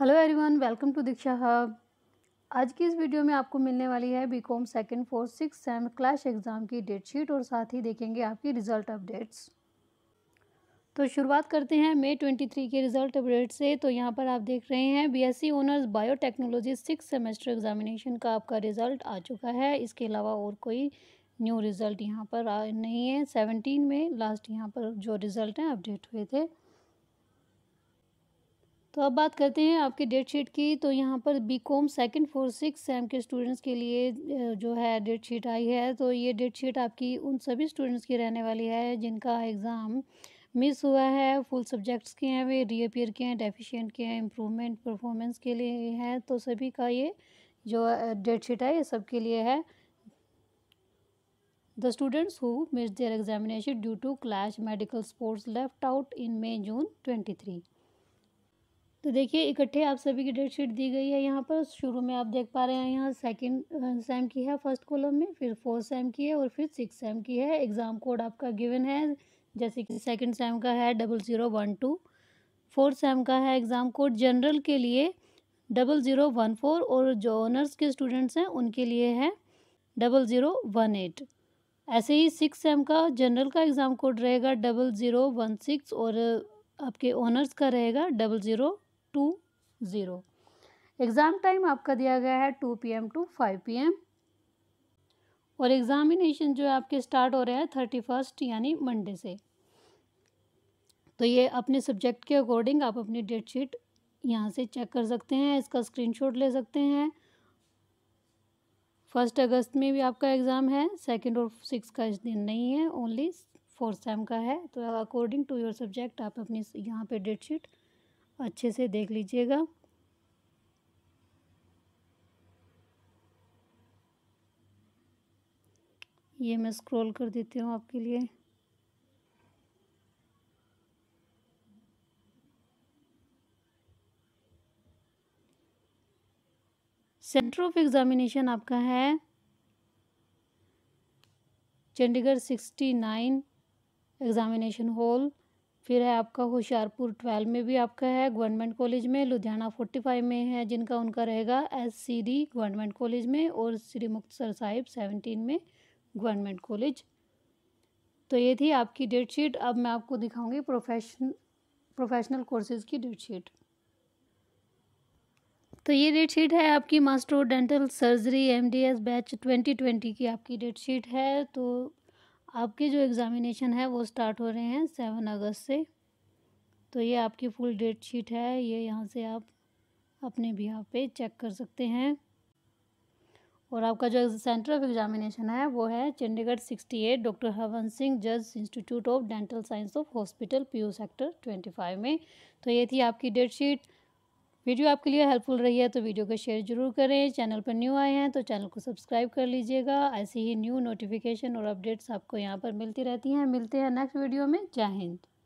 hello everyone welcome to Diksha hub आज की इस वीडियो में आपको मिलने वाली है BCom second fourth six sem clash exam की डेट शीट और साथ ही देखेंगे आपकी रिज़ल्ट अपडेट्स तो शुरुआत करते हैं मई थ्री के रिज़ल्ट अपडेट से तो यहाँ पर आप देख रहे हैं BSc honours biotechnology six semester examination का आपका रिज़ल्ट आ चुका है इसके अलावा और कोई न्यू रिज़ल्ट यहाँ पर नहीं है सेवनटीन में लास्ट यहाँ पर जो रिज़ल्ट हैं अपडेट हुए थे तो अब बात करते हैं आपके डेट शीट की तो यहाँ पर BCom second four six sem के स्टूडेंट्स के लिए जो है डेट शीट आई है तो ये डेट शीट आपकी उन सभी स्टूडेंट्स की रहने वाली है जिनका एग्ज़ाम मिस हुआ है फुल सब्जेक्ट्स के हैं वे रीअपियर के हैं डेफिशिएंट के हैं इम्प्रूवमेंट परफॉर्मेंस के लिए हैं तो सभी का ये जो डेट शीट है ये सब के लिए है the students who miss their examination due to clash medical sports left out in May June twenty three तो देखिए इकट्ठे आप सभी की डेट शीट दी गई है यहाँ पर शुरू में आप देख पा रहे हैं यहाँ सेकंड सेम की है फर्स्ट कॉलम में फिर फोर्थ सेम की है और फिर सिक्स सेम की है एग्ज़ाम कोड आपका गिवन है जैसे कि सेकंड सेम का है double zero one two fourth sem का है एग्ज़ाम कोड जनरल के लिए डबल ज़ीरो वन फोर और जो ऑनर्स के स्टूडेंट्स हैं उनके लिए है डबल ज़ीरो वन एट ऐसे ही सिक्स सेम का जनरल का एग्ज़ाम कोड रहेगा डबल ज़ीरो वन सिक्स और आपके ऑनर्स का रहेगा double zero two zero exam time आपका दिया गया है two P M two five P M और एग्ज़ामिनेशन जो है आपके स्टार्ट हो रहा है थर्टी फर्स्ट यानी मंडे से तो ये अपने सब्जेक्ट के अकॉर्डिंग आप अपनी डेट शीट यहाँ से चेक कर सकते हैं इसका स्क्रीनशॉट ले सकते हैं फर्स्ट अगस्त में भी आपका एग्ज़ाम है सेकेंड और सिक्स का इस दिन नहीं है ओनली फोर्थ सेम का है तो अकॉर्डिंग टू योर सब्जेक्ट आप अपनी यहाँ पे डेट शीट अच्छे से देख लीजिएगा ये मैं स्क्रॉल कर देती हूँ आपके लिए सेंटर ऑफ एग्ज़ामिनेशन आपका है Chandigarh sixty nine examination hall फिर है आपका होशियारपुर ट्वेल्व में भी आपका है गवर्नमेंट कॉलेज में लुधियाना फोर्टी फाइव में है जिनका उनका रहेगा S C D government college में और श्री मुक्तसर साहिब सेवनटीन में गवर्नमेंट कॉलेज तो ये थी आपकी डेट शीट अब मैं आपको दिखाऊंगी प्रोफेशन प्रोफेशनल कोर्सेज़ की डेट शीट तो ये डेट शीट है आपकी master dental surgery M batch twenty twenty की आपकी डेट शीट है तो आपके जो एग्ज़ामिनेशन है वो स्टार्ट हो रहे हैं सेवन अगस्त से तो ये आपकी फुल डेट शीट है ये यहाँ से आप अपने भी पे चेक कर सकते हैं और आपका जो सेंटर ऑफ एग्जामिनेशन है वो है Chandigarh sixty eight doctor Havan Singh जज institute of dental science of hospital P sector twenty five में तो ये थी आपकी डेट शीट वीडियो आपके लिए हेल्पफुल रही है तो वीडियो को शेयर जरूर करें चैनल पर न्यू आए हैं तो चैनल को सब्सक्राइब कर लीजिएगा ऐसी ही न्यू नोटिफिकेशन और अपडेट्स आपको यहाँ पर मिलती रहती हैं मिलते हैं नेक्स्ट वीडियो में जय हिंद